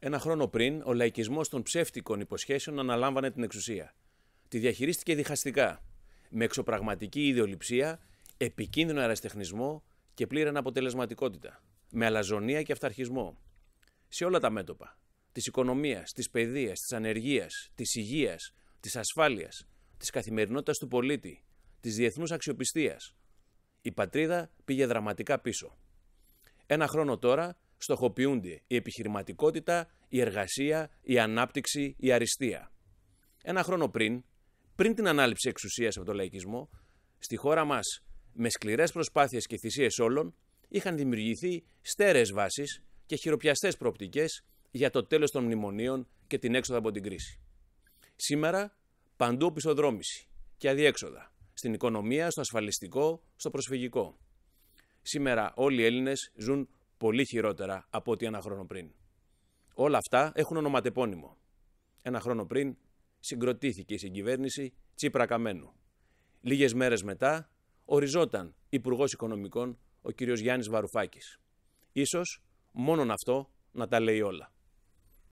Ένα χρόνο πριν, ο λαϊκισμός των ψεύτικων υποσχέσεων αναλάμβανε την εξουσία. Τη διαχειρίστηκε διχαστικά, με εξωπραγματική ιδεολειψία, επικίνδυνο αεραστεχνισμό και πλήρη αποτελεσματικότητα. Με αλαζονία και αυταρχισμό. Σε όλα τα μέτωπα. Της οικονομίας, της παιδείας, της ανεργίας, της υγείας, της ασφάλειας, της καθημερινότητας του πολίτη, της διεθνούς αξιοπιστίας. Η πατρίδα πήγε δραματικά πίσω. Ένα χρόνο τώρα, στοχοποιούνται η επιχειρηματικότητα, η εργασία, η ανάπτυξη, η αριστεία. Ένα χρόνο πριν, πριν την ανάληψη εξουσίας από τον λαϊκισμό, στη χώρα μας, με σκληρές προσπάθειες και θυσίες όλων, είχαν δημιουργηθεί στέρες βάσεις και χειροπιαστές προοπτικές για το τέλος των μνημονίων και την έξοδο από την κρίση. Σήμερα, παντού πιστοδρόμηση και αδιέξοδα. Στην οικονομία, στο ασφαλιστικό, στο προσφυγικό. Σήμερα όλοι οι Έλληνες ζουν πολύ χειρότερα από ό,τι ένα χρόνο πριν. Όλα αυτά έχουν ονοματεπώνυμο. Ένα χρόνο πριν συγκροτήθηκε η συγκυβέρνηση Τσίπρα Καμένου. Λίγες μέρες μετά οριζόταν Υπουργός Οικονομικών ο κ. Γιάννης Βαρουφάκης. Ίσως μόνον αυτό να τα λέει όλα.